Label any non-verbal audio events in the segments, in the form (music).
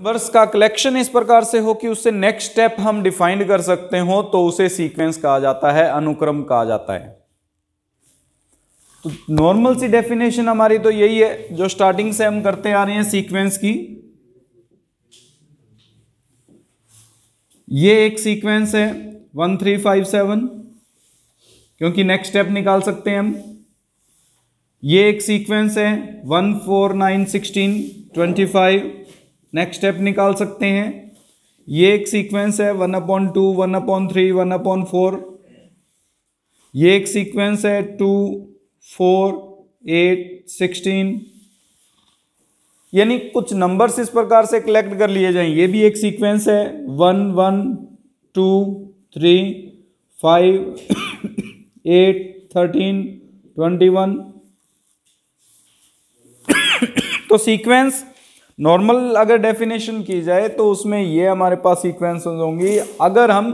numbers का collection इस प्रकार से हो कि उससे नेक्स्ट स्टेप हम डिफाइंड कर सकते हो तो उसे सीक्वेंस कहा जाता है अनुक्रम कहा जाता है तो नॉर्मल सी डेफिनेशन हमारी तो यही है जो स्टार्टिंग से हम करते आ रहे हैं सीक्वेंस की ये एक सीक्वेंस है वन थ्री फाइव सेवन क्योंकि नेक्स्ट स्टेप निकाल सकते हैं हम ये एक सीक्वेंस है one four nine sixteen twenty five next step निकाल सकते हैं ये एक सीक्वेंस है one upon two one upon three one upon four ये एक सीक्वेंस है टू फोर एट सिक्सटीन यानी कुछ नंबर्स इस प्रकार से कलेक्ट कर लिए जाएं ये भी एक सीक्वेंस है one one two three five eight thirteen twenty one तो सीक्वेंस नॉर्मल अगर डेफिनेशन की जाए तो उसमें ये हमारे पास सीक्वेंस होंगी अगर हम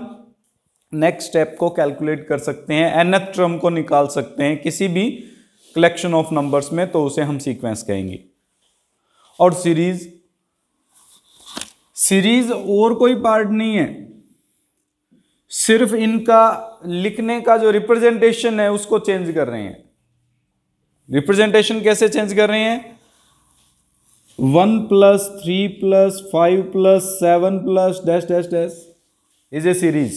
नेक्स्ट स्टेप को कैलकुलेट कर सकते हैं एनथ ट्रम को निकाल सकते हैं किसी भी कलेक्शन ऑफ नंबर्स में तो उसे हम सीक्वेंस कहेंगे और सीरीज सीरीज और कोई पार्ट नहीं है सिर्फ इनका लिखने का जो रिप्रेजेंटेशन है उसको चेंज कर रहे हैं रिप्रेजेंटेशन कैसे चेंज कर रहे हैं one plus three plus five plus seven plus dash dash dash is a series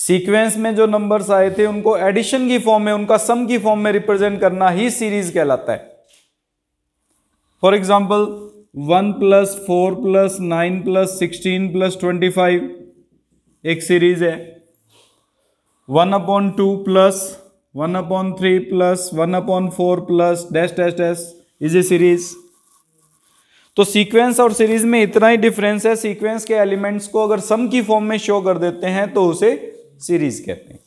sequence में जो नंबर्स आए थे उनको एडिशन की फॉर्म में उनका सम की फॉर्म में रिप्रेजेंट करना ही सीरीज कहलाता है for example one plus four plus nine plus sixteen plus twenty five एक सीरीज है one upon two plus one upon three plus one upon four plus dash dash dash is a series तो sequence और series में इतना ही difference है sequence के elements को अगर सम की फॉर्म में शो कर देते हैं तो उसे सीरीज कहते हैं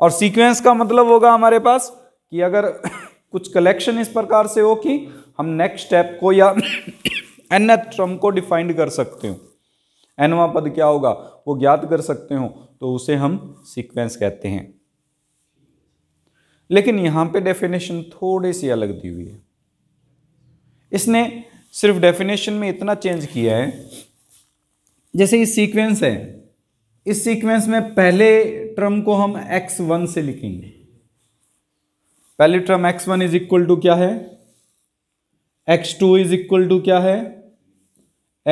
और सीक्वेंस का मतलब होगा हमारे पास कि अगर (laughs) कुछ कलेक्शन इस प्रकार से हो कि हम नेक्स्ट स्टेप को या एन (coughs) ट्रम को डिफाइंड कर सकते हो एनवा पद क्या होगा वो ज्ञात कर सकते हो तो उसे हम सीक्वेंस कहते हैं लेकिन यहां पे डेफिनेशन थोड़ी सी अलग दी हुई है इसने सिर्फ डेफिनेशन में इतना चेंज किया है जैसे ये सीक्वेंस है इस सीक्वेंस में पहले टर्म को हम एक्स वन से लिखेंगे पहले term x one is equal to क्या है x two is equal to क्या है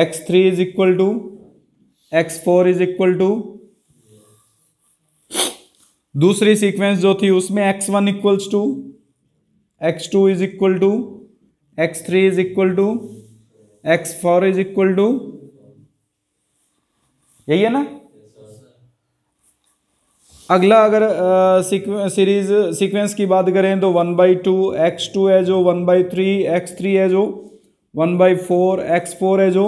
x three is equal to x four is equal to दूसरी सीक्वेंस जो थी उसमें x one equals to x two is equal to x three is equal to x four is equal to यही है ना अगला अगर सीरीज सीक्वेंस की बात करें तो one by two x two है जो one by three x three है जो one by four x four है जो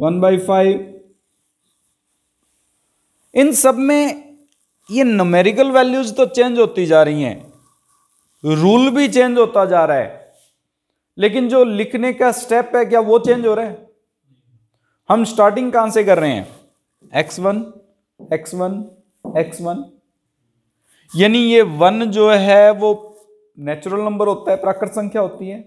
वन बाई फाइव इन सब में ये नमेरिकल वैल्यूज तो चेंज होती जा रही हैं रूल भी चेंज होता जा रहा है लेकिन जो लिखने का स्टेप है क्या वो चेंज हो रहा है हम स्टार्टिंग कहां से कर रहे हैं x one x one x one यानी ये वन जो है वो नेचुरल नंबर होता है प्राकृत संख्या होती है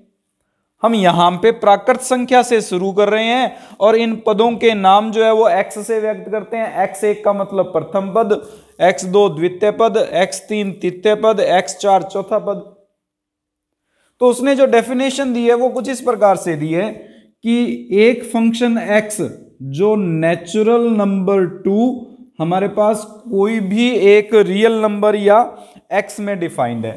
हम यहां पे प्राकृत संख्या से शुरू कर रहे हैं और इन पदों के नाम जो है वो एक्स से व्यक्त करते हैं एक्स एक का मतलब प्रथम पद एक्स दो द्वितीय पद एक्स तीन तृतीय पद एक्स चार चौथा पद तो उसने जो डेफिनेशन दी है वो कुछ इस प्रकार से दी है कि एक फंक्शन एक्स जो नेचुरल नंबर टू हमारे पास कोई भी एक रियल नंबर या एक्स में डिफाइंड है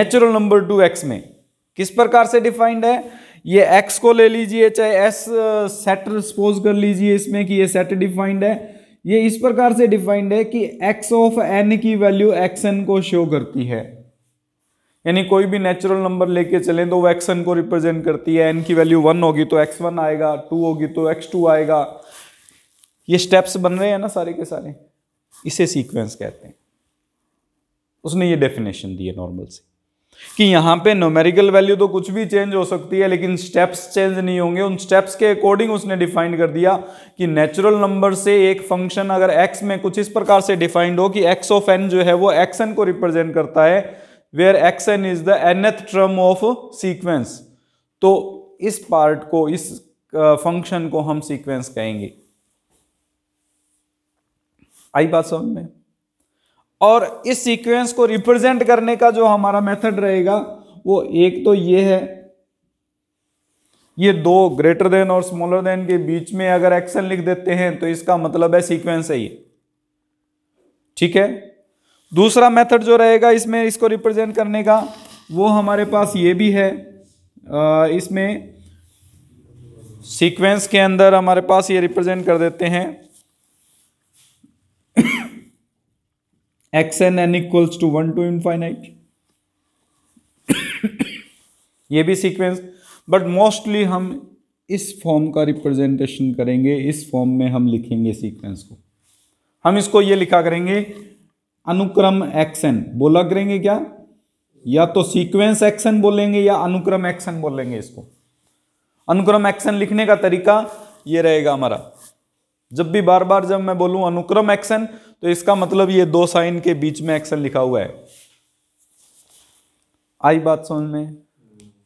नेचुरल नंबर टू एक्स में किस प्रकार से डिफाइंड है ये एक्स को ले लीजिए चाहे एस सेट सपोज कर लीजिए इसमें कि ये सेट डिफाइंड है ये इस प्रकार से डिफाइंड है कि x ऑफ n की वैल्यू एक्स एन को शो करती है यानी कोई भी नेचुरल नंबर लेके चले तो वो एन को रिप्रेजेंट करती है n की वैल्यू वन होगी तो x1 आएगा टू होगी तो x2 आएगा ये स्टेप्स बन रहे हैं ना सारे के सारे इसे सीक्वेंस कहते हैं उसने ये डेफिनेशन दी है नॉर्मल से कि यहाँ पे नोमेरिकल वैल्यू तो कुछ भी चेंज हो सकती है लेकिन स्टेप्स चेंज नहीं होंगे उन स्टेप्स के अकॉर्डिंग उसने डिफाइन कर दिया कि नेचुरल नंबर से एक फंक्शन अगर एक्स में कुछ इस प्रकार से डिफाइंड हो कि एक्स ऑफ एन जो है वो एक्स एन को रिप्रेजेंट करता है where x n is the nth term of sequence तो इस पार्ट को इस फंक्शन को हम सीक्वेंस कहेंगे आई बात समझ में और इस सीक्वेंस को रिप्रेजेंट करने का जो हमारा मेथड रहेगा वो एक तो ये है ये दो ग्रेटर देन और स्मॉलर देन के बीच में अगर एक्शन लिख देते हैं तो इसका मतलब है सीक्वेंस है ये ठीक है दूसरा मेथड जो रहेगा इसमें इसको रिप्रेजेंट करने का वो हमारे पास ये भी है इसमें सीक्वेंस के अंदर हमारे पास ये रिप्रेजेंट कर देते हैं x n n equals to one to infinite ये भी सीक्वेंस बट मोस्टली हम इस फॉर्म का रिप्रेजेंटेशन करेंगे इस फॉर्म में हम लिखेंगे सीक्वेंस को हम इसको ये लिखा करेंगे अनुक्रम एक्शन बोला करेंगे क्या या तो सीक्वेंस एक्शन बोलेंगे या अनुक्रम एक्शन बोलेंगे इसको अनुक्रम एक्शन लिखने का तरीका ये रहेगा हमारा जब भी बार बार जब मैं बोलूं अनुक्रम एक्शन तो इसका मतलब ये दो साइन के बीच में एक्शन लिखा हुआ है आई बात समझ में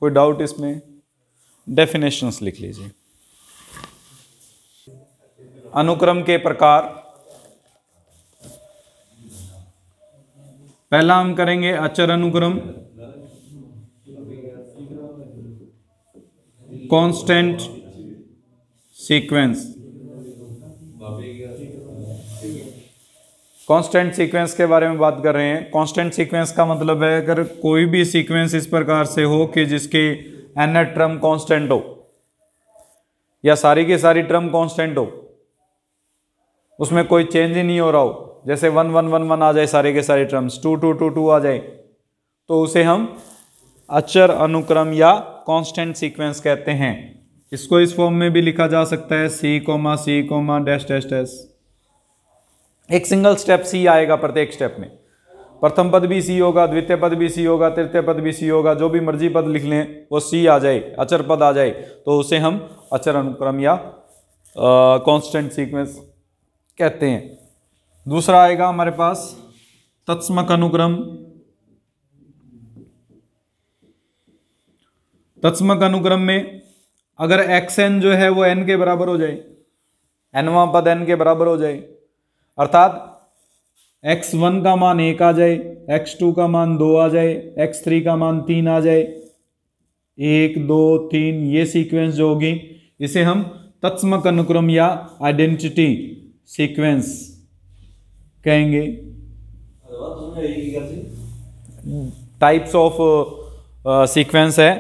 कोई डाउट इसमें डेफिनेशंस लिख लीजिए अनुक्रम के प्रकार पहला हम करेंगे अचर अनुक्रम कांस्टेंट सीक्वेंस कांस्टेंट सीक्वेंस के बारे में बात कर रहे हैं कांस्टेंट सीक्वेंस का मतलब है अगर कोई भी सीक्वेंस इस प्रकार से हो कि जिसकी एन ट्रम कांस्टेंट हो या सारी की सारी ट्रम कांस्टेंट हो उसमें कोई चेंज ही नहीं हो रहा हो जैसे वन वन वन वन आ जाए सारे के सारे terms two two two two आ जाए तो उसे हम अचर अनुक्रम या कांस्टेंट सीक्वेंस कहते हैं इसको इस फॉर्म में भी लिखा जा सकता है c comma c comma dash dash dash एक सिंगल स्टेप सी आएगा प्रत्येक स्टेप में प्रथम पद भी सी होगा द्वितीय पद भी सी होगा तृतीय पद भी सी होगा जो भी मर्जी पद लिख लें वो सी आ जाए अचर पद आ जाए तो उसे हम अचर अनुक्रम या कांस्टेंट सीक्वेंस कहते हैं दूसरा आएगा हमारे पास तत्समक अनुक्रम तत्समक अनुक्रम में अगर एक्स एन जो है वो एन के बराबर हो जाए एनवा पद एन के बराबर हो जाए अर्थात एक्स वन का मान एक आ जाए एक्स टू का मान दो आ जाए एक्स थ्री का मान तीन आ जाए एक दो तीन ये सीक्वेंस जो होगी इसे हम तत्समक अनुक्रम या आइडेंटिटी सीक्वेंस कहेंगे टाइप्स ऑफ सीक्वेंस है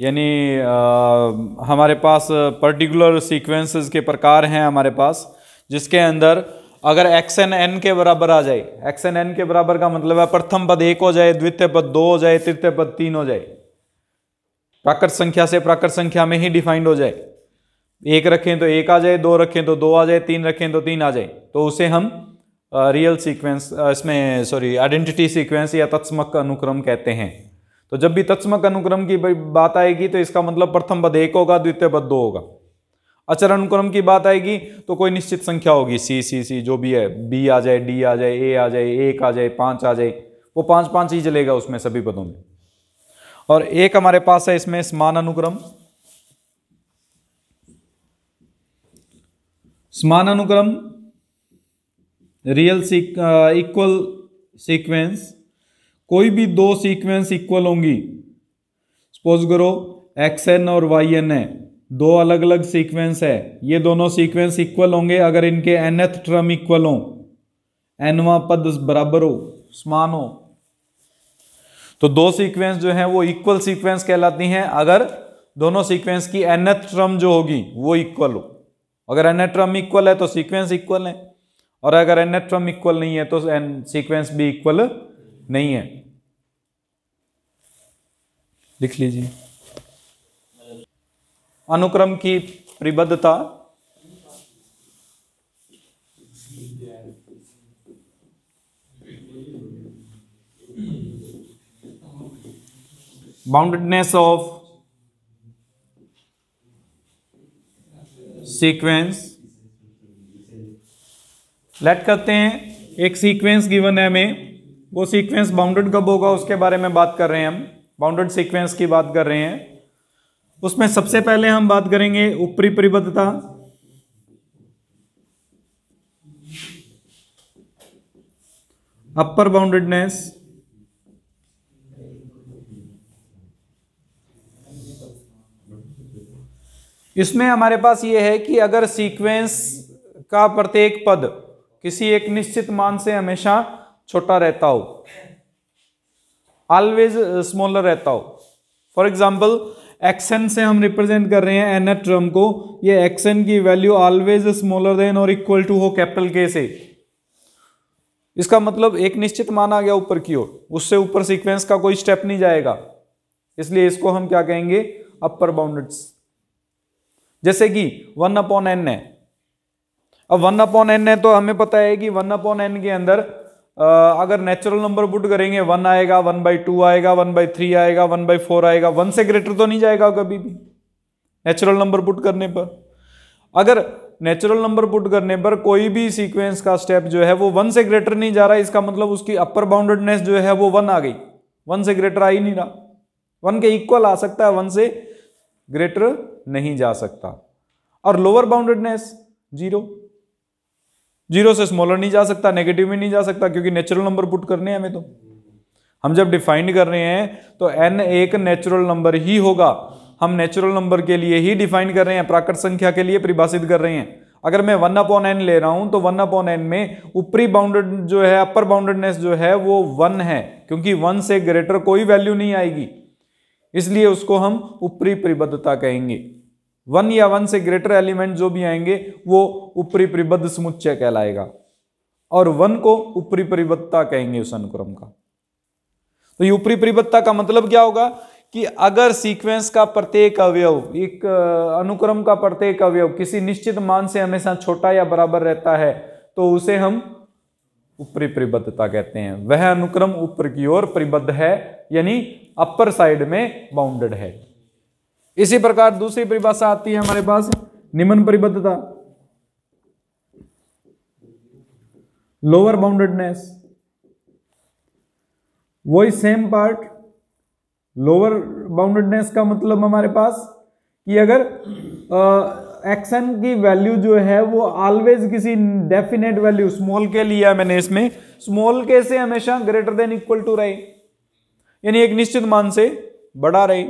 यानी uh, हमारे पास पर्टिकुलर सीक्वेंसेस के प्रकार हैं हमारे पास जिसके अंदर अगर एक्स एन एन के बराबर आ जाए एक्स एन एन के बराबर का मतलब है प्रथम पद एक हो जाए द्वितीय पद दो हो जाए तृतीय पद तीन हो जाए प्राकृत संख्या से प्राकृत संख्या में ही डिफाइंड हो जाए एक रखें तो एक आ जाए दो रखें तो दो आ जाए तीन रखें तो तीन आ जाए तो उसे हम रियल सीक्वेंस इसमें सॉरी आइडेंटिटी सीक्वेंस या तत्समक अनुक्रम कहते हैं तो जब भी तत्समक अनुक्रम की बात आएगी तो इसका मतलब प्रथम पद एक होगा द्वितीय पद दो होगा अचर अनुक्रम की बात आएगी तो कोई निश्चित संख्या होगी सी सी सी जो भी है बी आ जाए डी आ जाए ए आ जाए एक आ जाए पांच आ जाए वो पांच पांच ही चलेगा उसमें सभी पदों में और एक हमारे पास है इसमें समान अनुक्रम समान अनुक्रम रियल इक्वल सीक्वेंस कोई भी दो सीक्वेंस इक्वल होंगी सपोज करो एक्स एन और वाई एन है दो अलग अलग सीक्वेंस है ये दोनों सीक्वेंस इक्वल होंगे अगर इनके एनएथ ट्रम इक्वल हो एनवा पद बराबर हो समान हो तो दो सीक्वेंस जो है वो इक्वल सीक्वेंस कहलाती हैं अगर दोनों सीक्वेंस की एनएथ ट्रम जो होगी वो इक्वल हो अगर एनथ ट्रम इक्वल है तो सीक्वेंस इक्वल है और अगर एनएथ ट्रम इक्वल नहीं है तो एन सीक्वेंस भी इक्वल नहीं है लिख लीजिए अनुक्रम की प्रतिबद्धता बाउंडेडनेस ऑफ सीक्वेंस लेट करते हैं एक सीक्वेंस गिवन है हमें वो सीक्वेंस बाउंडेड कब होगा उसके बारे में बात कर रहे हैं हम बाउंडेड सीक्वेंस की बात कर रहे हैं उसमें सबसे पहले हम बात करेंगे ऊपरी परिबद्धता अपर बाउंडेडनेस इसमें हमारे पास ये है कि अगर सीक्वेंस का प्रत्येक पद किसी एक निश्चित मान से हमेशा छोटा रहता हो ऑलवेज स्मॉलर रहता हो फॉर एग्जाम्पल एक्सएन से हम रिप्रेजेंट कर रहे हैं एन एट टर्म को ये एक्सएन की वैल्यू ऑलवेज स्मॉलर देन और इक्वल टू हो कैपिटल के से इसका मतलब एक निश्चित मान आ गया ऊपर की ओर उससे ऊपर सीक्वेंस का कोई स्टेप नहीं जाएगा इसलिए इसको हम क्या कहेंगे अपर बाउंडेड जैसे कि वन अपॉन एन है अब वन अपॉन एन है तो हमें पता है कि वन अपॉन एन के अंदर अगर नेचुरल नंबर पुट करेंगे वन आएगा वन बाई टू आएगा वन बाई थ्री आएगा वन बाई फोर आएगा वन से ग्रेटर तो नहीं जाएगा कभी भी नेचुरल नंबर पुट करने पर अगर नेचुरल नंबर पुट करने पर कोई भी सीक्वेंस का स्टेप जो है वो वन से ग्रेटर नहीं जा रहा इसका मतलब उसकी अपर बाउंडेडनेस जो है वो वन आ गई वन से ग्रेटर आ ही नहीं रहा वन के इक्वल आ सकता है वन से ग्रेटर नहीं जा सकता और लोअर बाउंडेडनेस जीरो जीरो से स्मॉलर नहीं जा सकता नेगेटिव में नहीं जा सकता क्योंकि नेचुरल नंबर पुट करने हैं हमें तो हम जब डिफाइंड कर रहे हैं तो एन एक नेचुरल नंबर ही होगा हम नेचुरल नंबर के लिए ही डिफाइन कर रहे हैं प्राकृत संख्या के लिए परिभाषित कर रहे हैं अगर मैं वन अपॉन एन ले रहा हूं तो वन अपॉन एन में ऊपरी बाउंडेड जो है अपर बाउंडेडनेस जो है वो वन है क्योंकि वन से ग्रेटर कोई वैल्यू नहीं आएगी इसलिए उसको हम ऊपरी परिबद्धता कहेंगे वन या वन से ग्रेटर एलिमेंट जो भी आएंगे वो ऊपरी परिबद्ध समुच्चय कहलाएगा और वन को ऊपरी परिबद्धता कहेंगे उस अनुक्रम का तो ये ऊपरी परिबद्धता का मतलब क्या होगा कि अगर सीक्वेंस का प्रत्येक अवयव एक अनुक्रम का प्रत्येक अवयव किसी निश्चित मान से हमेशा छोटा या बराबर रहता है तो उसे हम ऊपरी परिबद्धता कहते हैं वह अनुक्रम ऊपर की ओर परिबद्ध है यानी अपर साइड में बाउंडेड है इसी प्रकार दूसरी परिभाषा आती है हमारे पास निम्न परिबद्धता लोअर बाउंडेडनेस वही सेम पार्ट लोअर बाउंडेडनेस का मतलब हमारे पास कि अगर एक्शन की वैल्यू जो है वो ऑलवेज किसी डेफिनेट वैल्यू स्मॉल के लिया मैंने इसमें स्मॉल के से हमेशा ग्रेटर देन इक्वल टू रहे यानी एक निश्चित मान से बड़ा रहे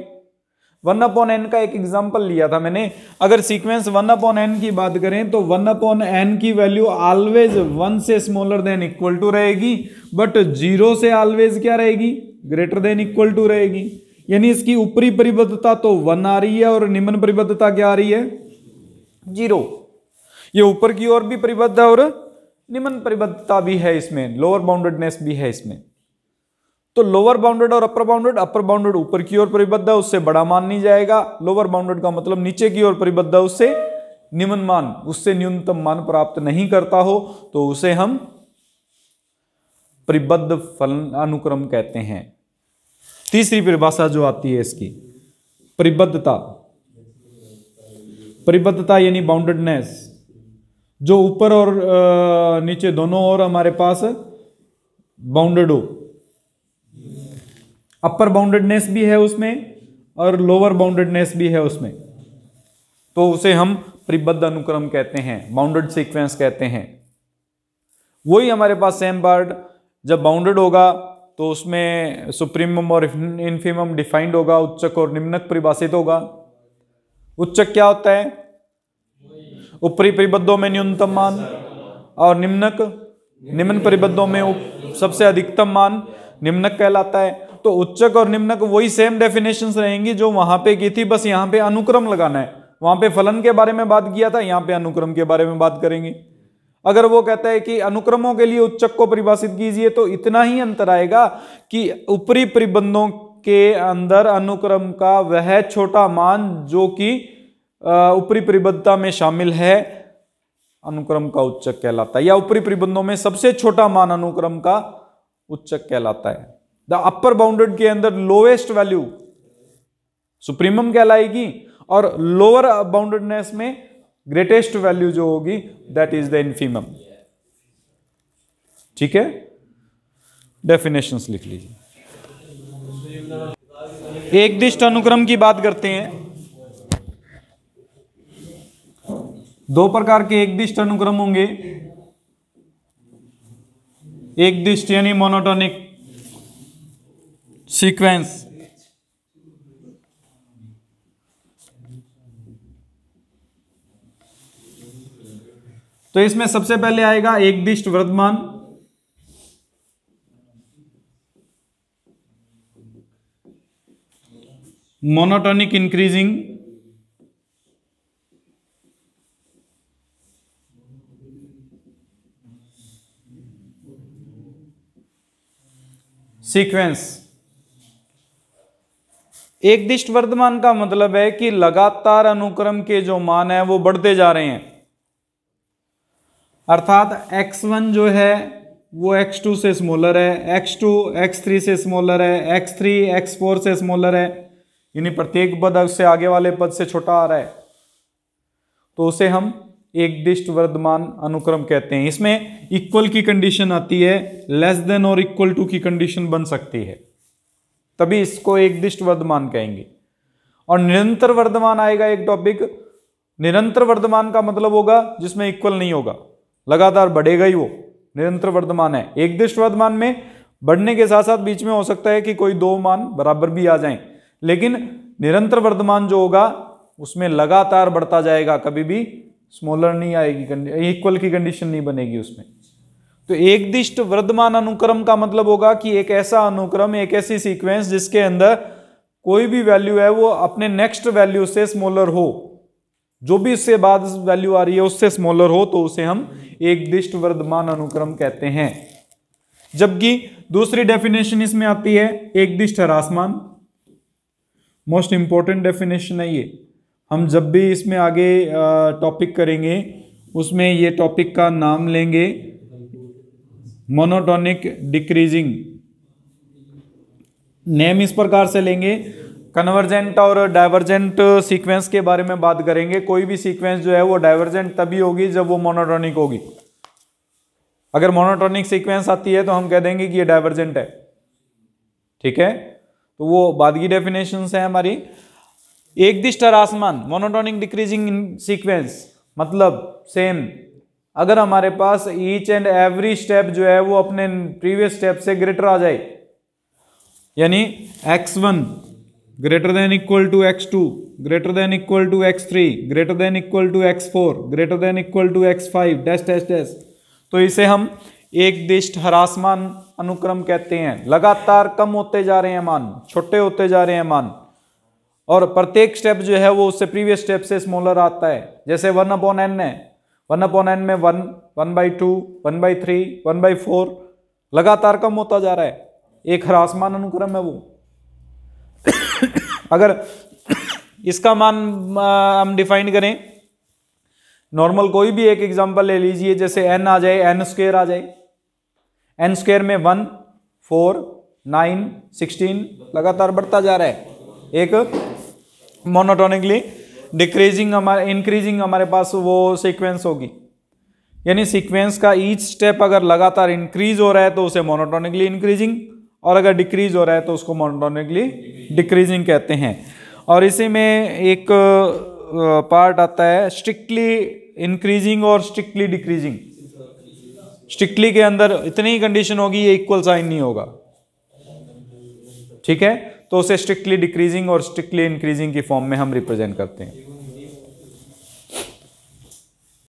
वन अपॉन एन का एक एग्जांपल लिया था मैंने अगर सीक्वेंस वन अपॉन एन की बात करें तो वन अपॉन एन की वैल्यू ऑलवेज वन से स्मॉलर देन इक्वल टू रहेगी बट जीरो से ऑलवेज क्या रहेगी ग्रेटर देन इक्वल टू रहेगी यानी इसकी ऊपरी परिबद्धता तो वन आ रही है और निम्न परिबद्धता क्या आ रही है जीरो ये ऊपर की ओर भी परिबद्ध है और निम्न परिबद्धता भी है इसमें लोअर बाउंडेडनेस भी है इसमें तो लोअर बाउंडेड और अपर बाउंडेड अपर बाउंडेड ऊपर की ओर परिबद्ध है उससे बड़ा मान नहीं जाएगा लोअर बाउंडेड का मतलब नीचे की ओर परिबद्ध है उससे निम्न मान उससे न्यूनतम मान प्राप्त नहीं करता हो तो उसे हम परिबद्ध फल अनुक्रम कहते हैं तीसरी परिभाषा जो आती है इसकी परिबद्धता परिबद्धता यानी बाउंडेडनेस जो ऊपर और नीचे दोनों ओर हमारे पास बाउंडेड हो अपर बाउंडेडनेस भी है उसमें और लोअर बाउंडेडनेस भी है उसमें तो उसे हम परिबद्ध अनुक्रम कहते हैं बाउंडेड सीक्वेंस कहते हैं वही हमारे पास सेम बर्ड जब बाउंडेड होगा तो उसमें सुप्रीमम और इन्फीमम डिफाइंड होगा उच्चक और निम्नक परिभाषित होगा उच्चक क्या होता है ऊपरी परिबद्धों में न्यूनतम मान और निम्नक निम्न परिबद्धों में सबसे अधिकतम मान निम्नक कहलाता है तो उच्चक और निम्नक वही सेम डेफिनेशन रहेंगी जो वहां पे की थी बस यहाँ पे अनुक्रम लगाना है वहां पे फलन के बारे में बात किया था यहाँ पे अनुक्रम के बारे में बात करेंगे अगर वो कहता है कि अनुक्रमों के लिए उच्चक को परिभाषित कीजिए तो इतना ही अंतर आएगा कि ऊपरी प्रतिबंधों के अंदर अनुक्रम का वह छोटा मान जो कि ऊपरी प्रतिबद्धता में शामिल है अनुक्रम का उच्चक कहलाता है या ऊपरी प्रतिबंधों में सबसे छोटा मान अनुक्रम का उच्चक कहलाता है द अपर बाउंडेड के अंदर लोवेस्ट वैल्यू सुप्रीमम कहलाएगी और लोअर बाउंडेडनेस में ग्रेटेस्ट वैल्यू जो होगी दैट इज द इन्फीमम ठीक है डेफिनेशन लिख लीजिए एक दिष्ट अनुक्रम की बात करते हैं दो प्रकार के एक दिष्ट अनुक्रम होंगे एक दिष्ट यानी मोनोटोनिक सीक्वेंस तो इसमें सबसे पहले आएगा एक दिष्ट वर्धमान मोनोटोनिक इंक्रीजिंग सीक्वेंस एक दिष्ट वर्धमान का मतलब है कि लगातार अनुक्रम के जो मान है वो बढ़ते जा रहे हैं अर्थात x1 जो है वो x2 से स्मॉलर है x2 x3 से स्मॉलर है x3 x4 से स्मॉलर है यानी प्रत्येक पद से आगे वाले पद से छोटा आ रहा है तो उसे हम एक दिष्ट वर्धमान अनुक्रम कहते हैं इसमें इक्वल की कंडीशन आती है लेस देन और इक्वल टू की कंडीशन बन सकती है तभी इसको एक दिष्ट वर्धमान कहेंगे और निरंतर वर्धमान आएगा एक टॉपिक निरंतर वर्धमान का मतलब होगा जिसमें इक्वल नहीं होगा लगातार बढ़ेगा ही वो निरंतर वर्धमान है एक दिष्ट वर्धमान में बढ़ने के साथ साथ बीच में हो सकता है कि कोई दो मान बराबर भी आ जाए लेकिन निरंतर वर्धमान जो होगा उसमें लगातार बढ़ता जाएगा कभी भी स्मॉलर नहीं आएगी इक्वल की कंडीशन नहीं बनेगी उसमें तो एक दिष्ट वर्धमान अनुक्रम का मतलब होगा कि एक ऐसा अनुक्रम एक ऐसी सीक्वेंस जिसके अंदर कोई भी वैल्यू है वो अपने नेक्स्ट वैल्यू से स्मॉलर हो जो भी उससे बाद वैल्यू आ रही है उससे स्मॉलर हो तो उसे हम एक दिष्ट वर्धमान अनुक्रम कहते हैं जबकि दूसरी डेफिनेशन इसमें आती है एक दिष्ट हरासमान मोस्ट इंपॉर्टेंट डेफिनेशन है ये हम जब भी इसमें आगे टॉपिक करेंगे उसमें ये टॉपिक का नाम लेंगे मोनोटोनिक डिक्रीजिंग नेम इस प्रकार से लेंगे कन्वर्जेंट और डाइवर्जेंट सीक्वेंस के बारे में बात करेंगे कोई भी सीक्वेंस जो है वो डाइवर्जेंट तभी होगी जब वो मोनोटोनिक होगी अगर मोनोटोनिक सीक्वेंस आती है तो हम कह देंगे कि ये डाइवर्जेंट है ठीक है तो वो बाद की डेफिनेशन है हमारी एक दिष्ट रासमान मोनोटोनिक डिक्रीजिंग सीक्वेंस मतलब सेम अगर हमारे पास ईच एंड एवरी स्टेप जो है वो अपने प्रीवियस स्टेप से ग्रेटर आ जाए यानी x one greater than equal to x two greater than equal to x three greater than equal to x four greater than equal to x five dash dash dash तो इसे हम एक दिष्ट हरासमान अनुक्रम कहते हैं लगातार कम होते जा रहे हैं मान छोटे होते जा रहे हैं मान और प्रत्येक स्टेप जो है वो उससे प्रीवियस स्टेप से स्मॉलर आता है जैसे वन अपॉन एन है वन अपॉन एन में one one by two one by three one by four लगातार कम होता जा रहा है एक ह्रासमान अनुक्रम है वो अगर इसका मान हम डिफाइन करें नॉर्मल कोई भी एक एग्जांपल ले लीजिए जैसे एन आ जाए एन स्क्वेयर आ जाए एन स्क्वेयर में वन फोर नाइन सिक्सटीन लगातार बढ़ता जा रहा है एक मोनोटोनिकली डिक्रीजिंग हमारे इंक्रीजिंग हमारे पास वो सीक्वेंस होगी यानी सीक्वेंस का ईच स्टेप अगर लगातार इंक्रीज हो रहा है तो उसे मोनोटोनिकली इंक्रीजिंग और अगर डिक्रीज हो रहा है तो उसको मोनोटोनिकली डिक्रीजिंग कहते हैं और इसी में एक पार्ट आता है स्ट्रिक्टली इंक्रीजिंग और स्ट्रिक्टली डिक्रीजिंग स्ट्रिक्टली के अंदर इतनी ही कंडीशन होगी ये इक्वल साइन नहीं होगा ठीक है तो उसे स्ट्रिक्टली डिक्रीजिंग और स्ट्रिक्टली इंक्रीजिंग की फॉर्म में हम रिप्रेजेंट करते हैं